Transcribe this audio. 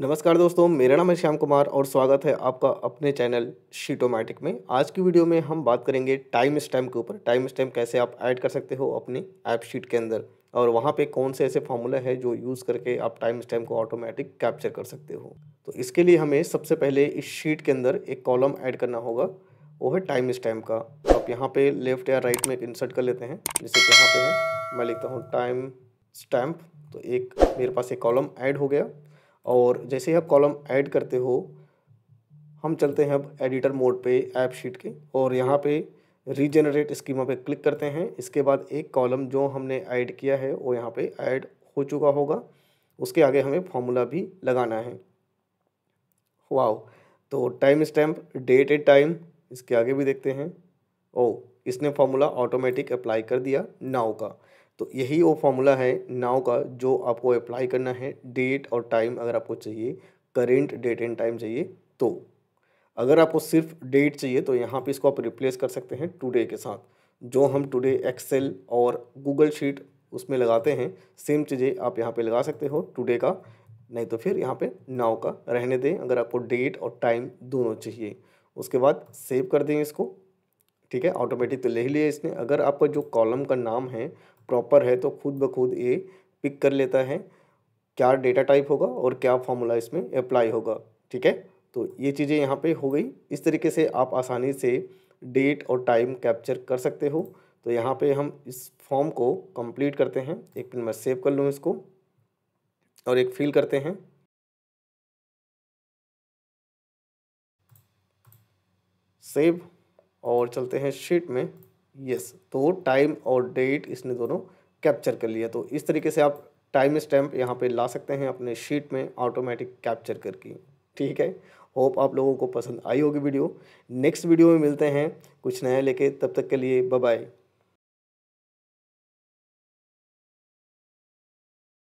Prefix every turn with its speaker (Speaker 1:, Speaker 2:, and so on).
Speaker 1: नमस्कार दोस्तों मेरा नाम है श्याम कुमार और स्वागत है आपका अपने चैनल शीटोमैटिक में आज की वीडियो में हम बात करेंगे टाइम स्टैम्प के ऊपर टाइम स्टैम्प कैसे आप ऐड कर सकते हो अपने ऐप शीट के अंदर और वहाँ पे कौन से ऐसे फार्मूला है जो यूज़ करके आप टाइम स्टैम्प को ऑटोमेटिक कैप्चर कर सकते हो तो इसके लिए हमें सबसे पहले इस शीट के अंदर एक कॉलम ऐड करना होगा वो है टाइम स्टैम्प का तो आप यहाँ पे लेफ्ट या राइट में एक इंसर्ट कर लेते हैं जैसे कि यहाँ पे है मैं लिखता हूँ टाइम स्टैम्प तो एक मेरे पास एक कॉलम ऐड हो गया और जैसे ही आप कॉलम ऐड करते हो हम चलते हैं अब एडिटर मोड पे ऐप शीट के और यहाँ पे रीजनरेट स्कीमा पे क्लिक करते हैं इसके बाद एक कॉलम जो हमने ऐड किया है वो यहाँ पे ऐड हो चुका होगा उसके आगे हमें फॉर्मूला भी लगाना है वाओ तो timestamp date and time इसके आगे भी देखते हैं ओ oh, इसने फॉर्मूला ऑटोमेटिक अप्लाई कर दिया नाव का तो यही वो फॉर्मूला है नाव का जो आपको अप्लाई करना है डेट और टाइम अगर आपको चाहिए करेंट डेट एंड टाइम चाहिए तो अगर आपको सिर्फ डेट चाहिए तो यहाँ पे इसको आप रिप्लेस कर सकते हैं टुडे के साथ जो हम टुडे एक्सेल और गूगल शीट उसमें लगाते हैं सेम चीज़ें आप यहाँ पे लगा सकते हो टुडे का नहीं तो फिर यहाँ पे नाव का रहने दें अगर आपको डेट और टाइम दोनों चाहिए उसके बाद सेव कर दें इसको ठीक है ऑटोमेटिक तो ले ही लिया इसने अगर आपका जो कॉलम का नाम है प्रॉपर है तो खुद ब खुद ये पिक कर लेता है क्या डेटा टाइप होगा और क्या फॉर्मूला इसमें अप्लाई होगा ठीक है तो ये चीज़ें यहाँ पे हो गई इस तरीके से आप आसानी से डेट और टाइम कैप्चर कर सकते हो तो यहाँ पे हम इस फॉर्म को कंप्लीट करते हैं एक मिनट मैं सेव कर लूँ इसको और एक फिल करते हैं सेव और चलते हैं शीट में यस तो टाइम और डेट इसने दोनों कैप्चर कर लिया तो इस तरीके से आप टाइम स्टैम्प यहाँ पे ला सकते हैं अपने शीट में ऑटोमेटिक कैप्चर करके ठीक है होप आप लोगों को पसंद आई होगी वीडियो नेक्स्ट वीडियो में मिलते हैं कुछ नया लेके तब तक के लिए बाय